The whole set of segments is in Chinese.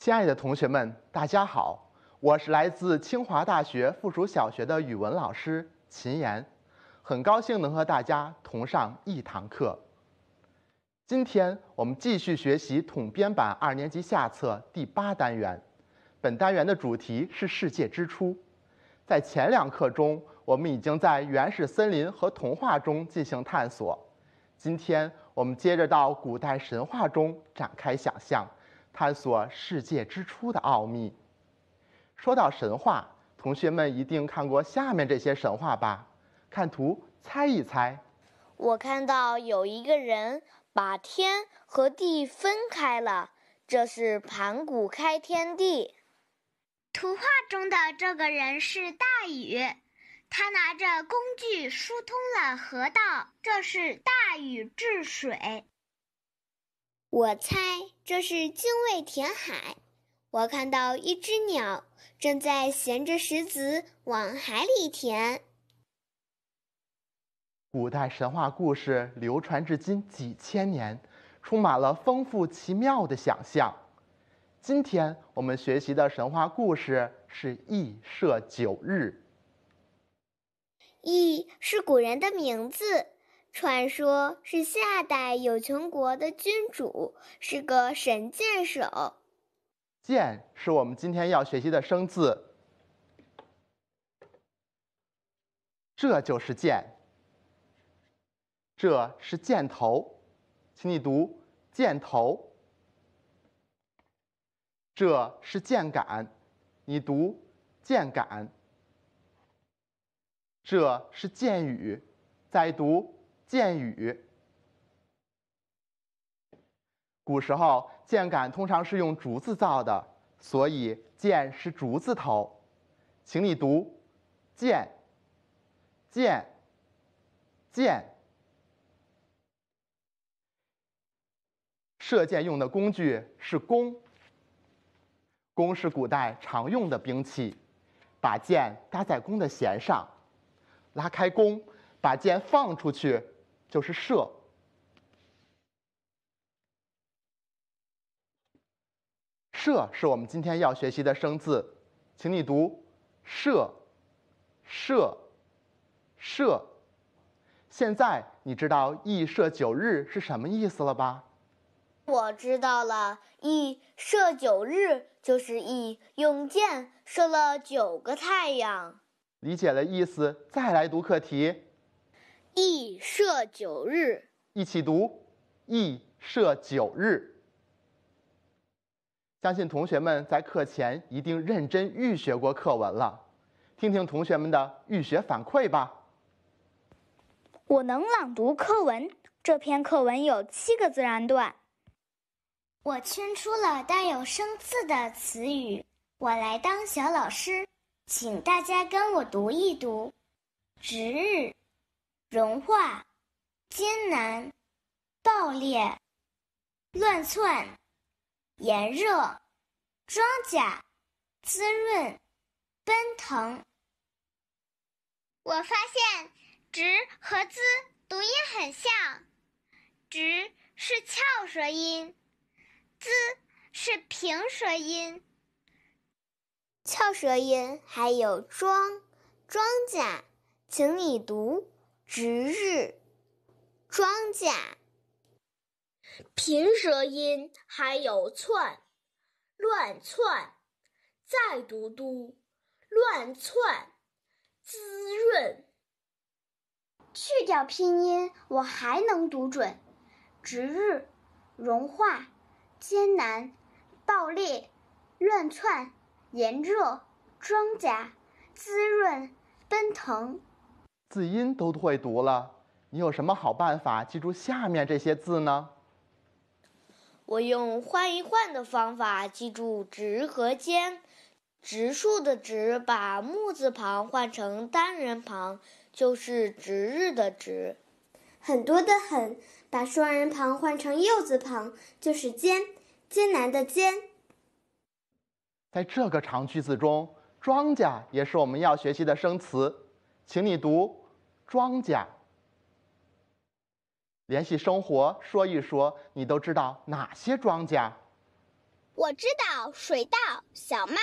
亲爱的同学们，大家好！我是来自清华大学附属小学的语文老师秦岩，很高兴能和大家同上一堂课。今天我们继续学习统编版二年级下册第八单元，本单元的主题是世界之初。在前两课中，我们已经在原始森林和童话中进行探索，今天我们接着到古代神话中展开想象。探索世界之初的奥秘。说到神话，同学们一定看过下面这些神话吧？看图猜一猜。我看到有一个人把天和地分开了，这是盘古开天地。图画中的这个人是大禹，他拿着工具疏通了河道，这是大禹治水。我猜这是精卫填海。我看到一只鸟正在衔着石子往海里填。古代神话故事流传至今几千年，充满了丰富奇妙的想象。今天我们学习的神话故事是羿射九日。羿是古人的名字。传说是夏代有穷国的君主，是个神箭手。箭是我们今天要学习的生字。这就是箭，这是箭头，请你读箭头。这是箭杆，你读箭杆。这是箭羽，再读。箭羽。古时候，箭杆通常是用竹子造的，所以箭是竹字头。请你读：箭、箭、箭。射箭用的工具是弓。弓是古代常用的兵器，把箭搭在弓的弦上，拉开弓，把箭放出去。就是射，射是我们今天要学习的生字，请你读射，射，射。现在你知道羿射九日是什么意思了吧？我知道了，羿射九日就是羿用箭射了九个太阳。理解了意思，再来读课题。羿射九日。一起读，羿射九日。相信同学们在课前一定认真预学过课文了，听听同学们的预学反馈吧。我能朗读课文。这篇课文有七个自然段，我圈出了带有生字的词语。我来当小老师，请大家跟我读一读，值日。融化，艰难，爆裂，乱窜，炎热，装甲、滋润，奔腾。我发现“直”和“滋”读音很像，“直”是翘舌音，“滋”是平舌音。翘舌音还有“庄”“庄稼”，请你读。值日，庄稼。平舌音还有窜，乱窜。再读读，乱窜。滋润。去掉拼音，我还能读准。值日，融化，艰难，爆裂，乱窜，炎热，庄稼，滋润，奔腾。字音都会读了，你有什么好办法记住下面这些字呢？我用换一换的方法记住“直”和“尖”。植树的“植”把木字旁换成单人旁，就是“值日”的“值”。很多的“很”把双人旁换成右字旁，就是“艰”艰难的“艰”。在这个长句子中，“庄稼”也是我们要学习的生词，请你读。庄稼，联系生活说一说，你都知道哪些庄稼？我知道水稻、小麦、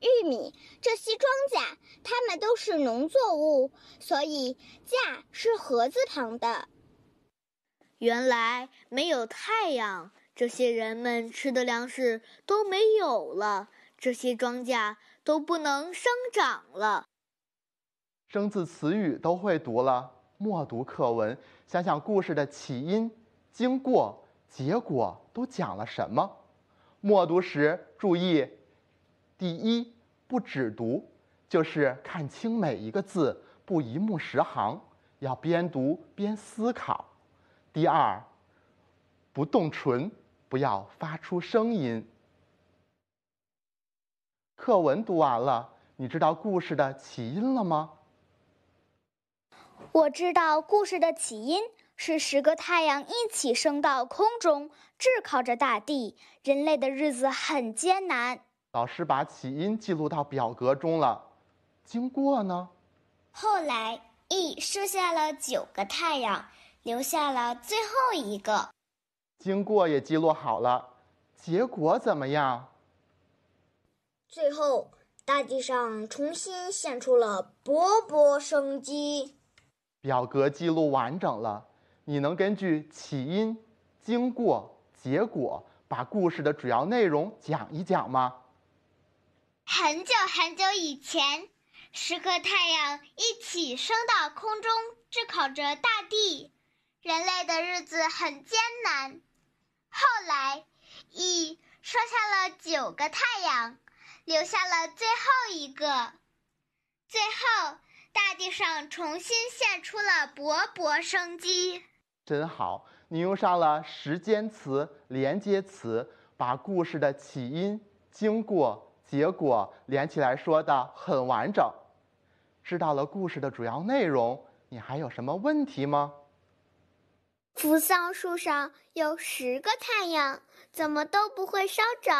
玉米这些庄稼，它们都是农作物，所以“稼”是禾字旁的。原来没有太阳，这些人们吃的粮食都没有了，这些庄稼都不能生长了。生字词语都会读了，默读课文，想想故事的起因、经过、结果都讲了什么。默读时注意：第一，不只读，就是看清每一个字，不一目十行，要边读边思考；第二，不动唇，不要发出声音。课文读完了，你知道故事的起因了吗？我知道故事的起因是十个太阳一起升到空中，炙烤着大地，人类的日子很艰难。老师把起因记录到表格中了，经过呢？后来羿射下了九个太阳，留下了最后一个。经过也记录好了，结果怎么样？最后，大地上重新现出了勃勃生机。表格记录完整了，你能根据起因、经过、结果，把故事的主要内容讲一讲吗？很久很久以前，十个太阳一起升到空中，炙烤着大地，人类的日子很艰难。后来，羿射下了九个太阳，留下了最后一个。最后。大地上重新现出了勃勃生机，真好！你用上了时间词、连接词，把故事的起因、经过、结果连起来说的很完整。知道了故事的主要内容，你还有什么问题吗？扶桑树上有十个太阳，怎么都不会烧着？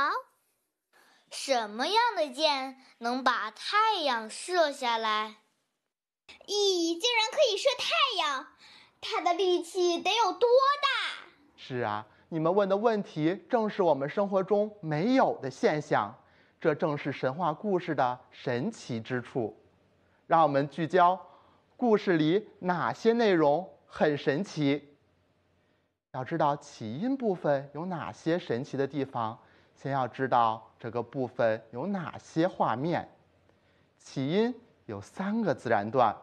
什么样的箭能把太阳射下来？咦，竟然可以射太阳，他的力气得有多大？是啊，你们问的问题正是我们生活中没有的现象，这正是神话故事的神奇之处。让我们聚焦故事里哪些内容很神奇。要知道起因部分有哪些神奇的地方，先要知道这个部分有哪些画面。起因。有三个自然段，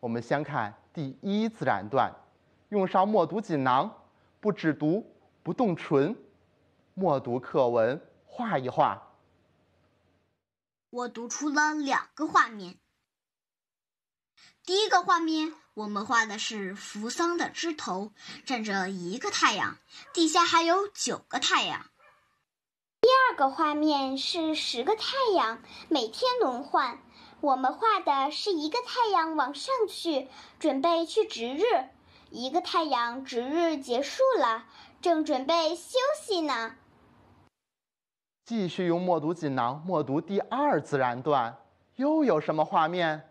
我们先看第一自然段，用上默读锦囊，不指读，不动唇，默读课文，画一画。我读出了两个画面。第一个画面，我们画的是扶桑的枝头站着一个太阳，底下还有九个太阳。第二个画面是十个太阳每天轮换。我们画的是一个太阳往上去，准备去值日。一个太阳值日结束了，正准备休息呢。继续用默读锦囊默读第二自然段，又有什么画面？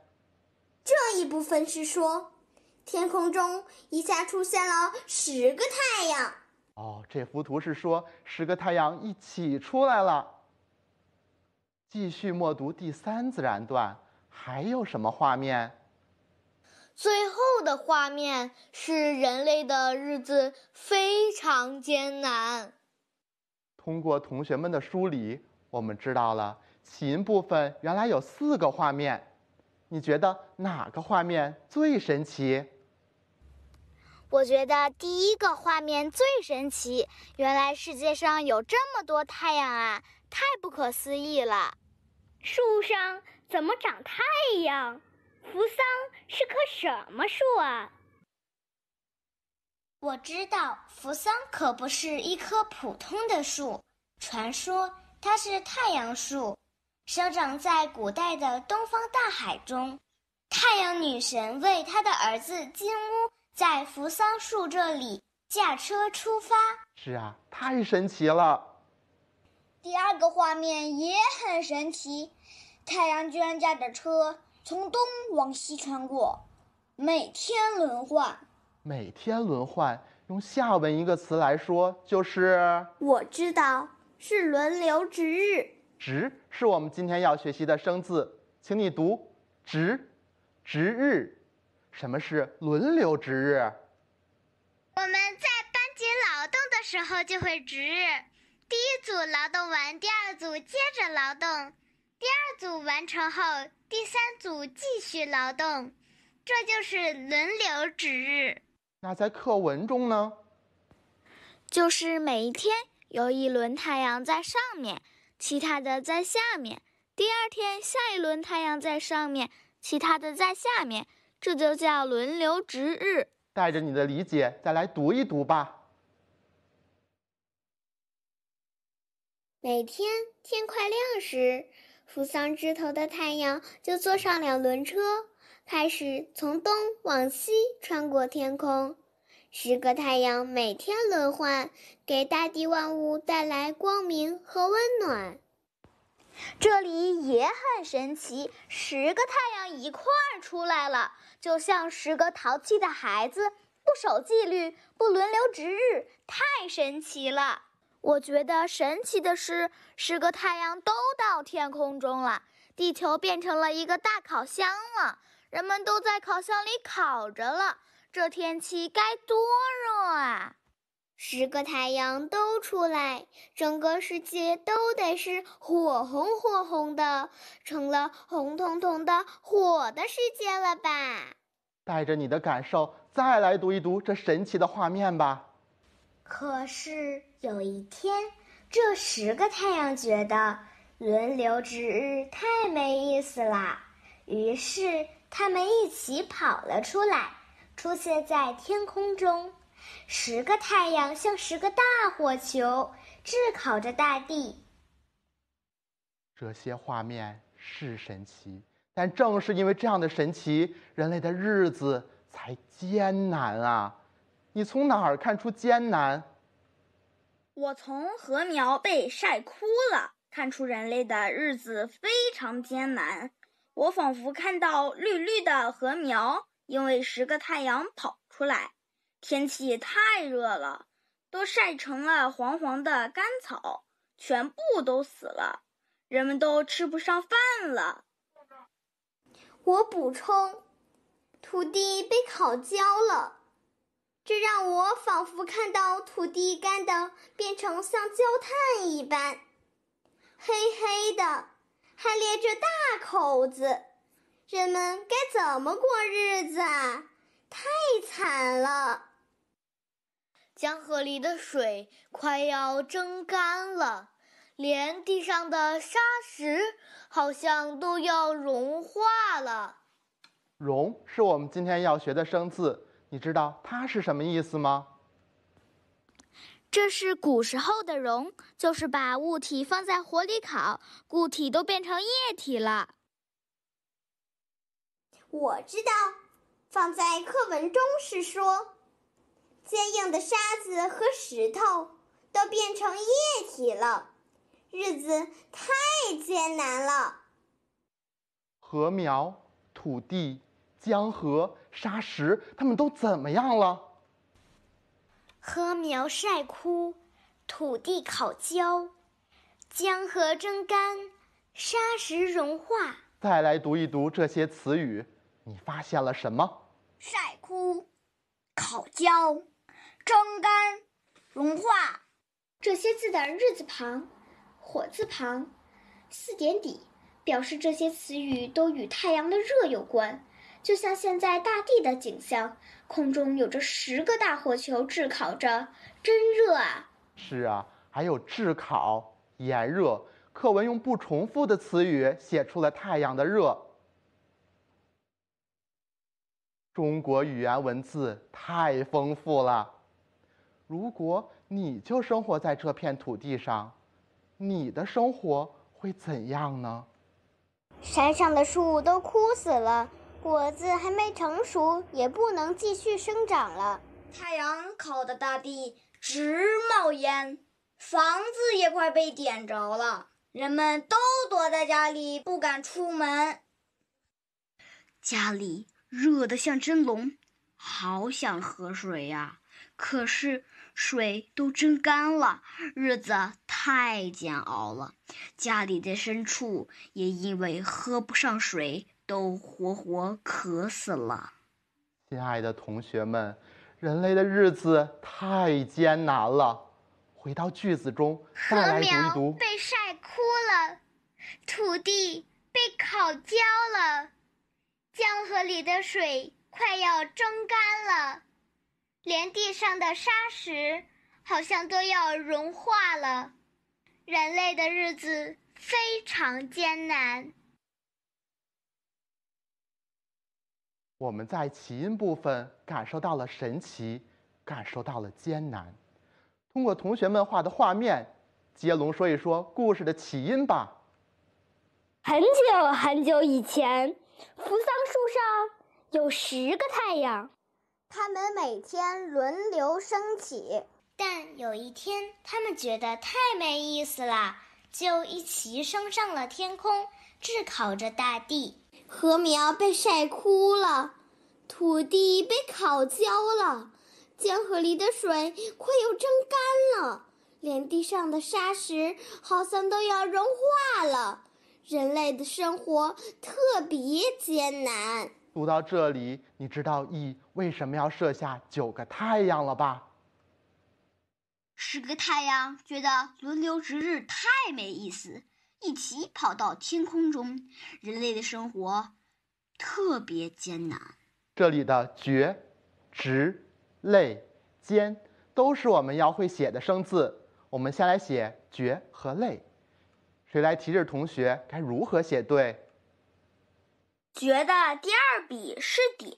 这一部分是说，天空中一下出现了十个太阳。哦，这幅图是说十个太阳一起出来了。继续默读第三自然段，还有什么画面？最后的画面是人类的日子非常艰难。通过同学们的梳理，我们知道了起因部分原来有四个画面。你觉得哪个画面最神奇？我觉得第一个画面最神奇。原来世界上有这么多太阳啊！太不可思议了，树上怎么长太阳？扶桑是棵什么树啊？我知道，扶桑可不是一棵普通的树，传说它是太阳树，生长在古代的东方大海中。太阳女神为她的儿子金乌，在扶桑树这里驾车出发。是啊，太神奇了。第二个画面也很神奇，太阳居然驾着车从东往西穿过，每天轮换。每天轮换，用下文一个词来说就是。我知道，是轮流值日。值是我们今天要学习的生字，请你读值，值日。什么是轮流值日？我们在班级劳动的时候就会值日。第一组劳动完，第二组接着劳动，第二组完成后，第三组继续劳动，这就是轮流值日。那在课文中呢？就是每一天有一轮太阳在上面，其他的在下面。第二天下一轮太阳在上面，其他的在下面，这就叫轮流值日。带着你的理解再来读一读吧。每天天快亮时，扶桑枝头的太阳就坐上两轮车，开始从东往西穿过天空。十个太阳每天轮换，给大地万物带来光明和温暖。这里也很神奇，十个太阳一块儿出来了，就像十个淘气的孩子不守纪律，不轮流值日，太神奇了。我觉得神奇的是，十个太阳都到天空中了，地球变成了一个大烤箱了，人们都在烤箱里烤着了。这天气该多热啊！十个太阳都出来，整个世界都得是火红火红的，成了红彤彤的火的世界了吧？带着你的感受，再来读一读这神奇的画面吧。可是有一天，这十个太阳觉得轮流值日太没意思了，于是他们一起跑了出来，出现在天空中。十个太阳像十个大火球，炙烤着大地。这些画面是神奇，但正是因为这样的神奇，人类的日子才艰难啊。你从哪儿看出艰难？我从禾苗被晒枯了看出人类的日子非常艰难。我仿佛看到绿绿的禾苗，因为十个太阳跑出来，天气太热了，都晒成了黄黄的干草，全部都死了，人们都吃不上饭了。我补充，土地被烤焦了。这让我仿佛看到土地干的变成像焦炭一般，黑黑的，还裂着大口子，人们该怎么过日子啊？太惨了！江河里的水快要蒸干了，连地上的沙石好像都要融化了。融是我们今天要学的生字。你知道它是什么意思吗？这是古时候的熔，就是把物体放在火里烤，固体都变成液体了。我知道，放在课文中是说，坚硬的沙子和石头都变成液体了。日子太艰难了。禾苗，土地。江河沙石，他们都怎么样了？禾苗晒枯，土地烤焦，江河蒸干，沙石融化。再来读一读这些词语，你发现了什么？晒枯、烤焦、蒸干、融化，这些字的日字旁、火字旁、四点底，表示这些词语都与太阳的热有关。就像现在大地的景象，空中有着十个大火球炙烤着，真热啊！是啊，还有炙烤、炎热。课文用不重复的词语写出了太阳的热。中国语言文字太丰富了。如果你就生活在这片土地上，你的生活会怎样呢？山上的树都枯死了。果子还没成熟，也不能继续生长了。太阳烤得大地直冒烟，房子也快被点着了。人们都躲在家里，不敢出门。家里热得像蒸笼，好想喝水呀！可是水都蒸干了，日子太煎熬了。家里的牲畜也因为喝不上水。都活活渴死了。亲爱的同学们，人类的日子太艰难了。回到句子中，再来读一读。禾苗被晒枯了，土地被烤焦了，江河里的水快要蒸干了，连地上的沙石好像都要融化了。人类的日子非常艰难。我们在起因部分感受到了神奇，感受到了艰难。通过同学们画的画面，接龙说一说故事的起因吧。很久很久以前，扶桑树上有十个太阳，他们每天轮流升起。但有一天，他们觉得太没意思了，就一起升上了天空，炙烤着大地。禾苗被晒枯了，土地被烤焦了，江河里的水快要蒸干了，连地上的沙石好像都要融化了。人类的生活特别艰难。读到这里，你知道羿为什么要射下九个太阳了吧？十个太阳觉得轮流值日太没意思。一起跑到天空中，人类的生活特别艰难。这里的“绝”“直”“类、间都是我们要会写的生字。我们先来写“绝”和“类，谁来提示同学该如何写对？“绝”的第二笔是点，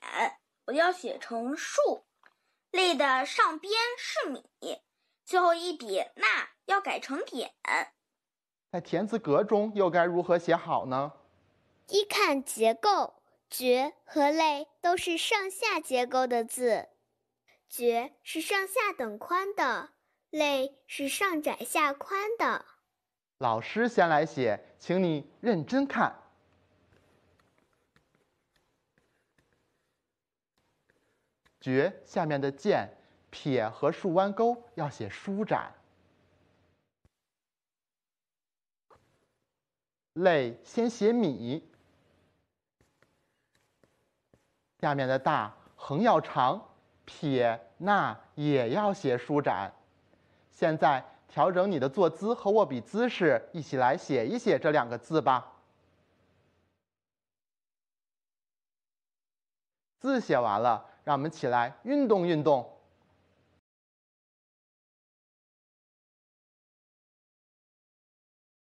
我要写成竖；“类的上边是“米”，最后一笔“捺”要改成点。在田字格中又该如何写好呢？一看结构，绝和类都是上下结构的字，绝是上下等宽的，类是上窄下宽的。老师先来写，请你认真看。绝下面的箭、撇和竖弯钩要写舒展。累，先写米。下面的大横要长，撇捺也要写舒展。现在调整你的坐姿和握笔姿势，一起来写一写这两个字吧。字写完了，让我们起来运动运动。